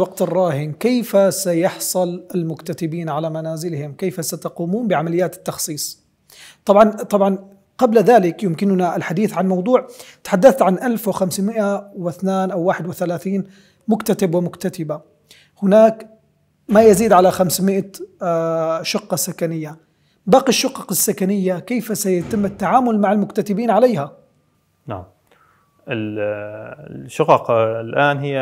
الوقت الراهن كيف سيحصل المكتتبين على منازلهم كيف ستقومون بعمليات التخصيص طبعا طبعا قبل ذلك يمكننا الحديث عن موضوع تحدثت عن 1502 أو 31 مكتتب ومكتتبة هناك ما يزيد على 500 آه، شقة سكنية باقي الشقق السكنية كيف سيتم التعامل مع المكتتبين عليها؟ نعم الشقق الان هي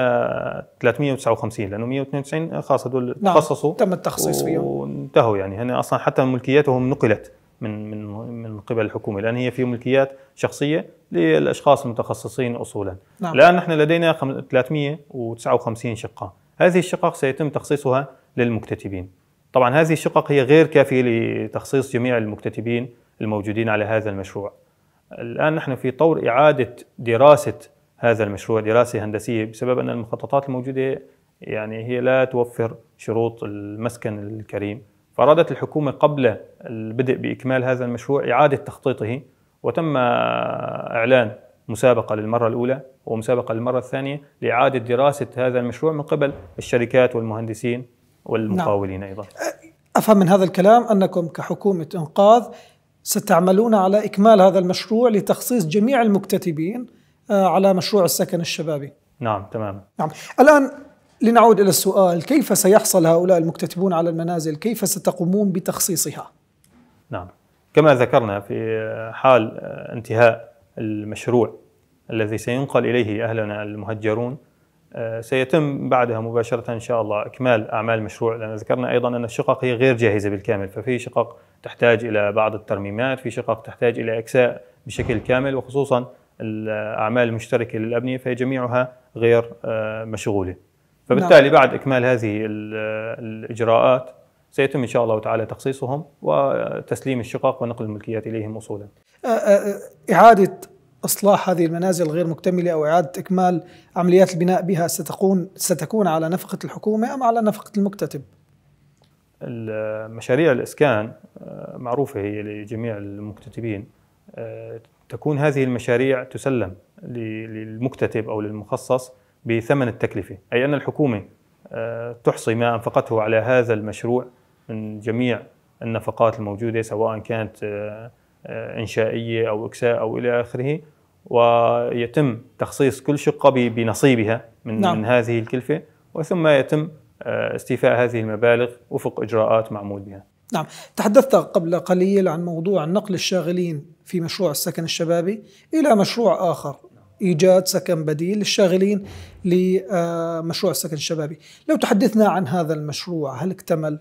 359 لانه 192 خاص هذول نعم تخصصوا تم التخصيص فيهم وانتهوا يعني هن اصلا حتى ملكياتهم نقلت من من من قبل الحكومه لان هي في ملكيات شخصيه للاشخاص المتخصصين اصولا نعم. الان نحن لدينا 359 شقه هذه الشقق سيتم تخصيصها للمكتتبين طبعا هذه الشقق هي غير كافيه لتخصيص جميع المكتتبين الموجودين على هذا المشروع الآن نحن في طور إعادة دراسة هذا المشروع دراسة هندسية بسبب أن المخططات الموجودة يعني هي لا توفر شروط المسكن الكريم فأرادت الحكومة قبل البدء بإكمال هذا المشروع إعادة تخطيطه وتم إعلان مسابقة للمرة الأولى ومسابقة للمرة الثانية لإعادة دراسة هذا المشروع من قبل الشركات والمهندسين والمقاولين نعم. أيضا أفهم من هذا الكلام أنكم كحكومة إنقاذ ستعملون على إكمال هذا المشروع لتخصيص جميع المكتتبين آه، على مشروع السكن الشبابي نعم تمام نعم الآن لنعود إلى السؤال كيف سيحصل هؤلاء المكتتبون على المنازل كيف ستقومون بتخصيصها نعم كما ذكرنا في حال آه، انتهاء المشروع الذي سينقل إليه أهلنا المهجرون آه، سيتم بعدها مباشرة إن شاء الله إكمال أعمال المشروع لأن ذكرنا أيضا أن الشقق هي غير جاهزة بالكامل ففي شقق تحتاج إلى بعض الترميمات في شقق تحتاج إلى إكساء بشكل كامل وخصوصا الأعمال المشتركة للأبنية فهي جميعها غير آه، مشغولة فبالتالي نعم. بعد إكمال هذه الإجراءات سيتم ان شاء الله تعالى تخصيصهم وتسليم الشقق ونقل الملكيات اليهم وصولا. آه، اعاده إصلاح هذه المنازل غير مكتملة أو إعادة إكمال عمليات البناء بها ستكون ستكون على نفقة الحكومة أم على نفقة المكتتب؟ المشاريع الإسكان آه، معروفة هي لجميع المكتتبين آه، تكون هذه المشاريع تسلم للمكتتب أو للمخصص بثمن التكلفة أي أن الحكومة آه، تحصي ما أنفقته على هذا المشروع من جميع النفقات الموجودة سواء كانت آه، انشائيه او اكساء او الى اخره ويتم تخصيص كل شقه بنصيبها من, نعم. من هذه الكلفه وثم يتم آه، استيفاء هذه المبالغ وفق اجراءات معمول بها. نعم، تحدثت قبل قليل عن موضوع نقل الشاغلين في مشروع السكن الشبابي الى مشروع اخر ايجاد سكن بديل للشاغلين لمشروع آه، السكن الشبابي، لو تحدثنا عن هذا المشروع هل اكتمل؟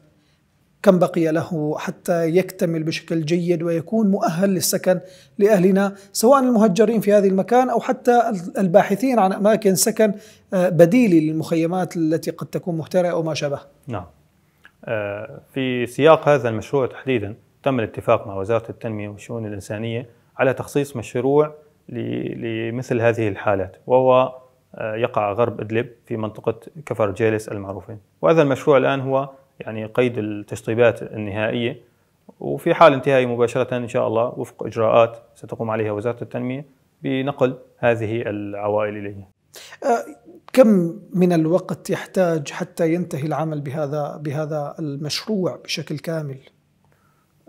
كم بقي له حتى يكتمل بشكل جيد ويكون مؤهل للسكن لأهلنا سواء المهجرين في هذه المكان أو حتى الباحثين عن أماكن سكن آه، بديلة للمخيمات التي قد تكون مهترئة أو ما شابه نعم آه، في سياق هذا المشروع تحديدا تم الاتفاق مع وزارة التنمية والشؤون الإنسانية على تخصيص مشروع لمثل هذه الحالات وهو آه، يقع غرب إدلب في منطقة كفر جيلس المعروفين وهذا المشروع الآن هو يعني قيد التشطيبات النهائية وفي حال انتهائي مباشرة إن شاء الله وفق إجراءات ستقوم عليها وزارة التنمية بنقل هذه العوائل إليها أه، كم من الوقت يحتاج حتى ينتهي العمل بهذا بهذا المشروع بشكل كامل؟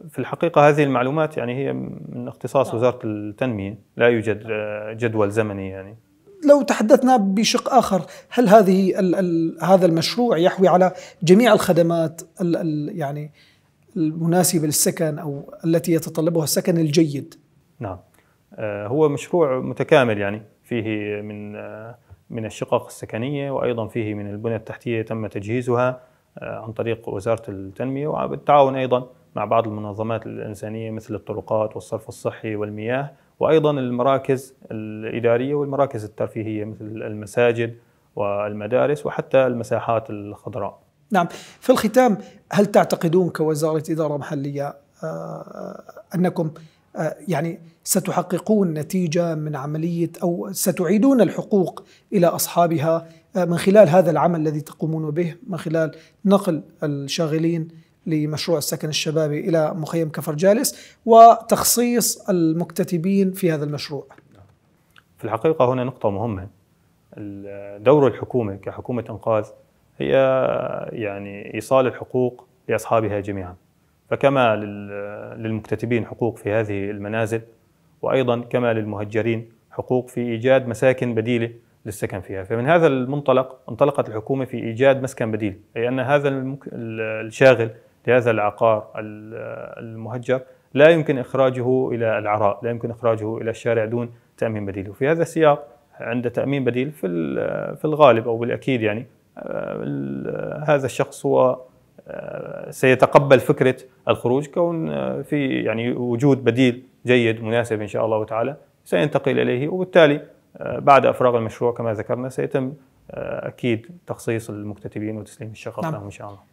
في الحقيقة هذه المعلومات يعني هي من اختصاص نعم. وزارة التنمية لا يوجد جدول زمني يعني لو تحدثنا بشق آخر هل هذه الـ الـ هذا المشروع يحوي على جميع الخدمات الـ الـ يعني المناسبة للسكن أو التي يتطلبها السكن الجيد نعم آه، هو مشروع متكامل يعني فيه من آه، من الشقق السكنية وأيضا فيه من البنى التحتية تم تجهيزها آه، عن طريق وزارة التنمية وبالتعاون أيضا مع بعض المنظمات الإنسانية مثل الطرقات والصرف الصحي والمياه وايضا المراكز الاداريه والمراكز الترفيهيه مثل المساجد والمدارس وحتى المساحات الخضراء. نعم، في الختام هل تعتقدون كوزاره اداره محليه آه، آه، انكم آه، يعني ستحققون نتيجه من عمليه او ستعيدون الحقوق الى اصحابها من خلال هذا العمل الذي تقومون به من خلال نقل الشاغلين لمشروع السكن الشبابي إلى مخيم كفر جالس وتخصيص المكتتبين في هذا المشروع في الحقيقة هنا نقطة مهمة دور الحكومة كحكومة إنقاذ هي يعني إيصال الحقوق لأصحابها جميعا فكما للمكتتبين حقوق في هذه المنازل وأيضا كما للمهجرين حقوق في إيجاد مساكن بديلة للسكن فيها فمن هذا المنطلق انطلقت الحكومة في إيجاد مسكن بديل أي أن هذا الشاغل هذا العقار المهجر لا يمكن إخراجه إلى العراء لا يمكن إخراجه إلى الشارع دون تأمين بديل وفي هذا السياق عند تأمين بديل في في الغالب أو بالأكيد يعني آه، هذا الشخص هو آه، سيتقبل فكرة الخروج كون آه، في يعني وجود بديل جيد مناسب إن شاء الله تعالى سينتقل إليه وبالتالي بعد إفراغ المشروع كما ذكرنا سيتم أكيد تخصيص المكتتبين وتسليم الشقق نعم. لهم إن شاء الله